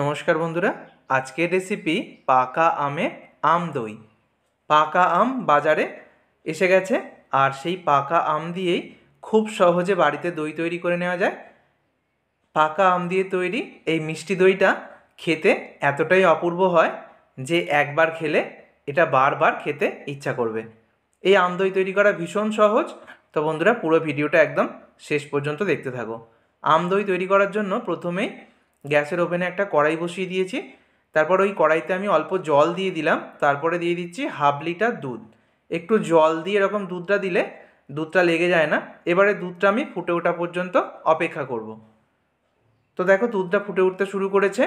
নমস্কার বন্ধুরা আজকের রেসিপি পাকা আমে আম দই পাকা আম বাজারে এসে গেছে আর সেই পাকা আম দিয়েই খুব সহজে বাড়িতে দই তৈরি করে নেওয়া যায় পাকা আম দিয়ে তৈরি এই মিষ্টি দইটা খেতে এতটাই অপূর্ব হয় যে একবার খেলে এটা বারবার খেতে ইচ্ছা করবে এই আম দই তৈরি করা ভীষণ সহজ তো বন্ধুরা পুরো ভিডিওটা একদম শেষ পর্যন্ত দেখতে থাকো আম দই তৈরি করার জন্য প্রথমেই গ্যাসের ওভেনে একটা কড়াই বসিয়ে দিয়েছি তারপর ওই কড়াইতে আমি অল্প জল দিয়ে দিলাম তারপরে দিয়ে দিচ্ছি হাফ লিটার দুধ একটু জল দিয়ে এরকম দুধটা দিলে দুধটা লেগে যায় না এবারে দুধটা আমি ফুটে ওঠা পর্যন্ত অপেক্ষা করব। তো দেখো দুধটা ফুটে উঠতে শুরু করেছে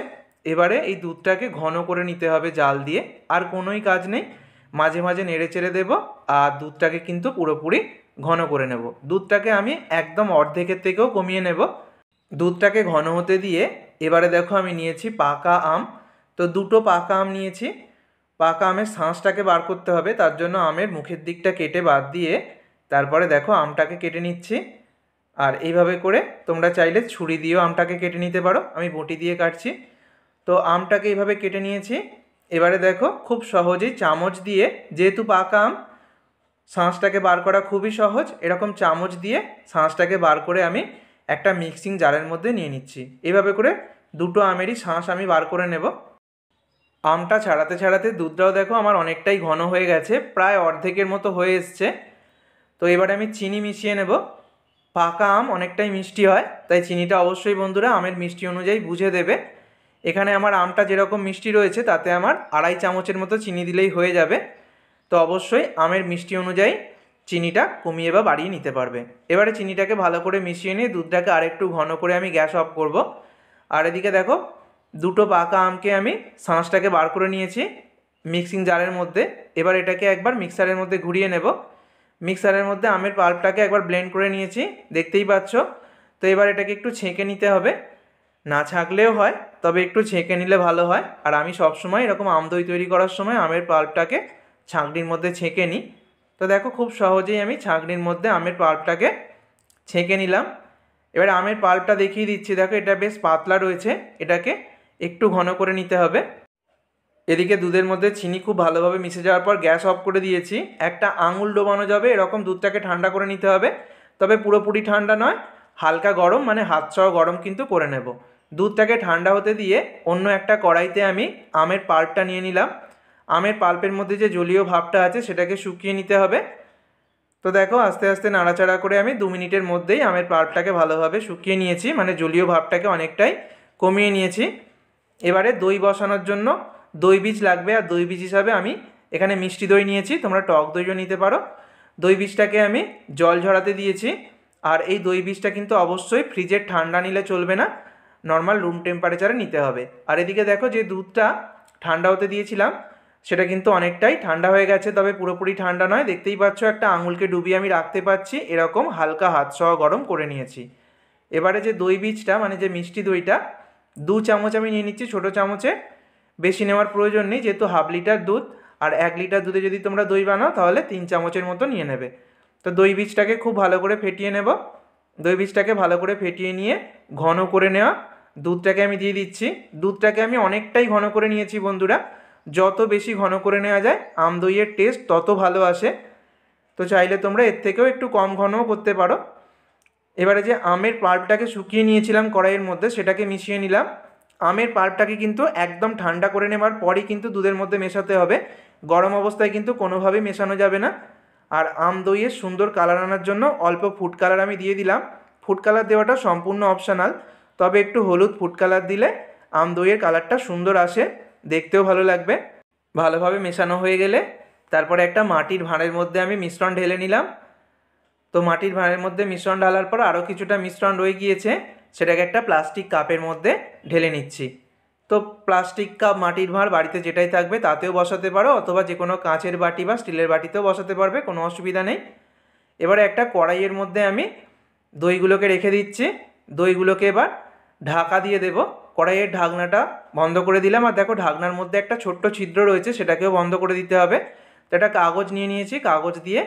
এবারে এই দুধটাকে ঘন করে নিতে হবে জাল দিয়ে আর কোনোই কাজ নেই মাঝে মাঝে নেড়ে চেড়ে দেবো আর দুধটাকে কিন্তু পুরোপুরি ঘন করে নেব দুধটাকে আমি একদম অর্ধেকের থেকেও কমিয়ে নেব দুধটাকে ঘন হতে দিয়ে এবারে দেখো আমি নিয়েছি পাকা আম তো দুটো পাকা আম নিয়েছি পাকা আমের শাঁসটাকে বার করতে হবে তার জন্য আমের মুখের দিকটা কেটে বাদ দিয়ে তারপরে দেখো আমটাকে কেটে নিচ্ছি আর এইভাবে করে তোমরা চাইলে ছুরি দিয়েও আমটাকে কেটে নিতে পারো আমি বটি দিয়ে কাটছি তো আমটাকে এইভাবে কেটে নিয়েছি এবারে দেখো খুব সহজেই চামচ দিয়ে যেহেতু পাকা আম শাঁসটাকে বার করা খুবই সহজ এরকম চামচ দিয়ে শাঁসটাকে বার করে আমি একটা মিক্সিং জারের মধ্যে নিয়ে নিচ্ছি এইভাবে করে দুটো আমেরই শাঁস আমি বার করে নেব আমটা ছাড়াতে ছাড়াতে দুধটাও দেখো আমার অনেকটাই ঘন হয়ে গেছে প্রায় অর্ধেকের মতো হয়ে এসছে তো এবারে আমি চিনি মিশিয়ে নেব পাকা আম অনেকটাই মিষ্টি হয় তাই চিনিটা অবশ্যই বন্ধুরা আমের মিষ্টি অনুযায়ী বুঝে দেবে এখানে আমার আমটা যেরকম মিষ্টি রয়েছে তাতে আমার আড়াই চামচের মতো চিনি দিলেই হয়ে যাবে তো অবশ্যই আমের মিষ্টি অনুযায়ী চিনিটা কমিয়ে বা বাড়িয়ে নিতে পারবে এবারে চিনিটাকে ভালো করে মিশিয়ে নিয়ে দুধটাকে আরেকটু ঘন করে আমি গ্যাস অফ করব আর এদিকে দেখো দুটো পাকা আমকে আমি শাঁসটাকে বার করে নিয়েছি মিক্সিং জারের মধ্যে এবার এটাকে একবার মিক্সারের মধ্যে ঘুরিয়ে নেব মিক্সারের মধ্যে আমের পাল্পটাকে একবার ব্লেন্ড করে নিয়েছি দেখতেই পাচ্ছ তো এবার এটাকে একটু ছেঁকে নিতে হবে না ছাঁকলেও হয় তবে একটু ছেঁকে নিলে ভালো হয় আর আমি সবসময় এরকম আম দই তৈরি করার সময় আমের পাল্পটাকে ছাঁকনির মধ্যে ছেঁকে নিই তো দেখো খুব সহজেই আমি ছাঁকনির মধ্যে আমের পাল্পটাকে ছেঁকে নিলাম এবার আমের পাল্পটা দেখিয়ে দিচ্ছি দেখো এটা বেশ পাতলা রয়েছে এটাকে একটু ঘন করে নিতে হবে এদিকে দুধের মধ্যে চিনি খুব ভালোভাবে মিশে যাওয়ার পর গ্যাস অফ করে দিয়েছি একটা আঙুল ডোবানো যাবে এরকম দুধটাকে ঠান্ডা করে নিতে হবে তবে পুরোপুরি ঠান্ডা নয় হালকা গরম মানে হাত গরম কিন্তু করে নেব দুধটাকে ঠান্ডা হতে দিয়ে অন্য একটা কড়াইতে আমি আমের পাল্পটা নিয়ে নিলাম আমের পাল্পের মধ্যে যে জলীয় ভাবটা আছে সেটাকে শুকিয়ে নিতে হবে তো দেখো আস্তে আস্তে নাড়াচাড়া করে আমি দু মিনিটের মধ্যেই আমের পাল্পটাকে ভালোভাবে শুকিয়ে নিয়েছি মানে জলীয় ভাবটাকে অনেকটাই কমিয়ে নিয়েছি এবারে দই বসানোর জন্য দই বীজ লাগবে আর দই বীজ হিসাবে আমি এখানে মিষ্টি দই নিয়েছি তোমরা টক দইও নিতে পারো দই বীজটাকে আমি জল ঝরাতে দিয়েছি আর এই দই বীজটা কিন্তু অবশ্যই ফ্রিজের ঠান্ডা নিলে চলবে না নর্মাল রুম টেম্পারেচারে নিতে হবে আর এদিকে দেখো যে দুধটা ঠান্ডা হতে দিয়েছিলাম সেটা কিন্তু অনেকটাই ঠান্ডা হয়ে গেছে তবে পুরোপুরি ঠান্ডা নয় দেখতেই পাচ্ছ একটা আঙুলকে ডুবিয়ে আমি রাখতে পাচ্ছি এরকম হালকা হাত সহ গরম করে নিয়েছি এবারে যে দই বীজটা মানে যে মিষ্টি দইটা দু চামচ আমি নিয়ে নিচ্ছি ছোটো চামচে বেশি নেওয়ার প্রয়োজন নেই যেহেতু হাফ লিটার দুধ আর এক লিটার দুধে যদি তোমরা দই বানাও তাহলে তিন চামচের মতো নিয়ে নেবে তো দই বীজটাকে খুব ভালো করে ফেটিয়ে নেব দই বীজটাকে ভালো করে ফেটিয়ে নিয়ে ঘন করে নেওয়া দুধটাকে আমি দিয়ে দিচ্ছি দুধটাকে আমি অনেকটাই ঘন করে নিয়েছি বন্ধুরা যত বেশি ঘন করে নেওয়া যায় আম দইয়ের টেস্ট তত ভালো আসে তো চাইলে তোমরা এর থেকেও একটু কম ঘনও করতে পারো এবারে যে আমের পার্পটাকে শুকিয়ে নিয়েছিলাম কড়াইয়ের মধ্যে সেটাকে মিশিয়ে নিলাম আমের পার্পটাকে কিন্তু একদম ঠান্ডা করে নেবার পরই কিন্তু দুধের মধ্যে মেশাতে হবে গরম অবস্থায় কিন্তু কোনোভাবেই মেশানো যাবে না আর আম দইয়ের সুন্দর কালার আনার জন্য অল্প ফুড কালার আমি দিয়ে দিলাম ফুড কালার দেওয়াটা সম্পূর্ণ অপশানাল তবে একটু হলুদ ফুড কালার দিলে আম দইয়ের কালারটা সুন্দর আসে দেখতেও ভালো লাগবে ভালোভাবে মেশানো হয়ে গেলে তারপরে একটা মাটির ভাঁড়ের মধ্যে আমি মিশ্রণ ঢেলে নিলাম তো মাটির ভাঁড়ের মধ্যে মিশ্রণ ঢালার পর আরও কিছুটা মিশ্রণ রয়ে গিয়েছে সেটাকে একটা প্লাস্টিক কাপের মধ্যে ঢেলে নিচ্ছি তো প্লাস্টিক কাপ মাটির ভাঁড় বাড়িতে যেটাই থাকবে তাতেও বসাতে পারো অথবা যে কোনো কাঁচের বাটি বা স্টিলের বাটিতেও বসাতে পারবে কোনো অসুবিধা নেই এবারে একটা কড়াইয়ের মধ্যে আমি দইগুলোকে রেখে দিচ্ছি দইগুলোকে এবার ঢাকা দিয়ে দেবো কড়াইয়ের ঢাকনাটা বন্ধ করে দিলাম আর দেখো ঢাকনার মধ্যে একটা ছোট্ট ছিদ্র রয়েছে সেটাকেও বন্ধ করে দিতে হবে তো এটা কাগজ নিয়ে নিয়েছি কাগজ দিয়ে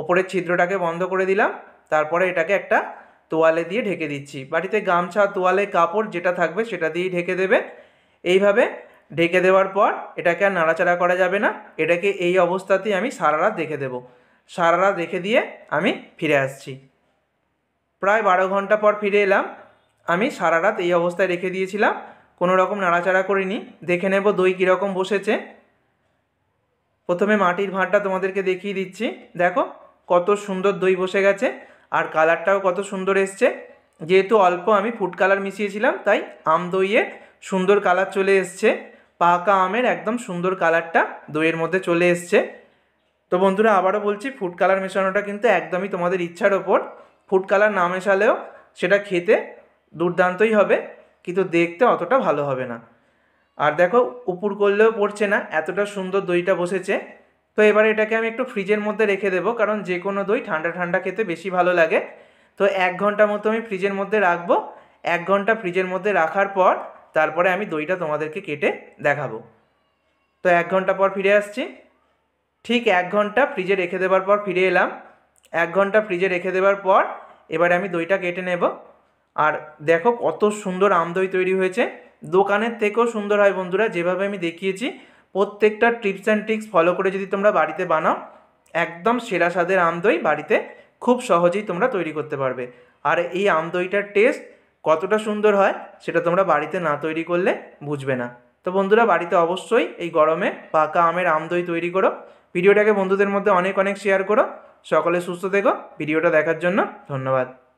ওপরের ছিদ্রটাকে বন্ধ করে দিলাম তারপরে এটাকে একটা তোয়ালে দিয়ে ঢেকে দিচ্ছি বাড়িতে গামছা তোয়ালে কাপড় যেটা থাকবে সেটা দিয়ে ঢেকে দেবে এইভাবে ঢেকে দেওয়ার পর এটাকে আর নাড়াচাড়া করা যাবে না এটাকে এই অবস্থাতেই আমি সারা রাত রেখে দেবো সারা রাত রেখে দিয়ে আমি ফিরে আসছি প্রায় বারো ঘন্টা পর ফিরে এলাম আমি সারা রাত এই অবস্থায় রেখে দিয়েছিলাম কোনো রকম নাড়াচাড়া করিনি দেখে নেব দই কীরকম বসেছে প্রথমে মাটির ভাঁড়টা তোমাদেরকে দেখিয়ে দিচ্ছি দেখো কত সুন্দর দই বসে গেছে আর কালারটাও কত সুন্দর এসছে যেহেতু অল্প আমি ফুড কালার মিশিয়েছিলাম তাই আম দইয়ের সুন্দর কালার চলে এসছে পাকা আমের একদম সুন্দর কালারটা দইয়ের মধ্যে চলে এসছে তো বন্ধুরা আবারও বলছি ফুড কালার মেশানোটা কিন্তু একদমই তোমাদের ইচ্ছার ওপর ফুড কালার না মেশালেও সেটা খেতে দুর্দান্তই হবে কিন্তু দেখতে অতটা ভালো হবে না আর দেখো উপুর করলেও পড়ছে না এতটা সুন্দর দইটা বসেছে তো এবার এটাকে আমি একটু ফ্রিজের মধ্যে রেখে দেবো কারণ যে কোনো দই ঠান্ডা ঠান্ডা খেতে বেশি ভালো লাগে তো এক ঘন্টা মতো আমি ফ্রিজের মধ্যে রাখবো এক ঘন্টা ফ্রিজের মধ্যে রাখার পর তারপরে আমি দইটা তোমাদেরকে কেটে দেখাবো তো এক ঘন্টা পর ফিরে আসছি ঠিক এক ঘন্টা ফ্রিজে রেখে দেওয়ার পর ফিরে এলাম এক ঘন্টা ফ্রিজে রেখে দেওয়ার পর এবারে আমি দইটা কেটে নেব আর দেখো কত সুন্দর আমদই তৈরি হয়েছে দোকানের থেকেও সুন্দর হয় বন্ধুরা যেভাবে আমি দেখিয়েছি প্রত্যেকটা টিপস অ্যান্ড ট্রিক্স ফলো করে যদি তোমরা বাড়িতে বানাও একদম সেরা স্বাদের আমদই বাড়িতে খুব সহজেই তোমরা তৈরি করতে পারবে আর এই আমদইটার টেস্ট কতটা সুন্দর হয় সেটা তোমরা বাড়িতে না তৈরি করলে বুঝবে না তো বন্ধুরা বাড়িতে অবশ্যই এই গরমে পাকা আমের আমদই তৈরি করো ভিডিওটাকে বন্ধুদের মধ্যে অনেক অনেক শেয়ার করো সকলে সুস্থ থেকো ভিডিওটা দেখার জন্য ধন্যবাদ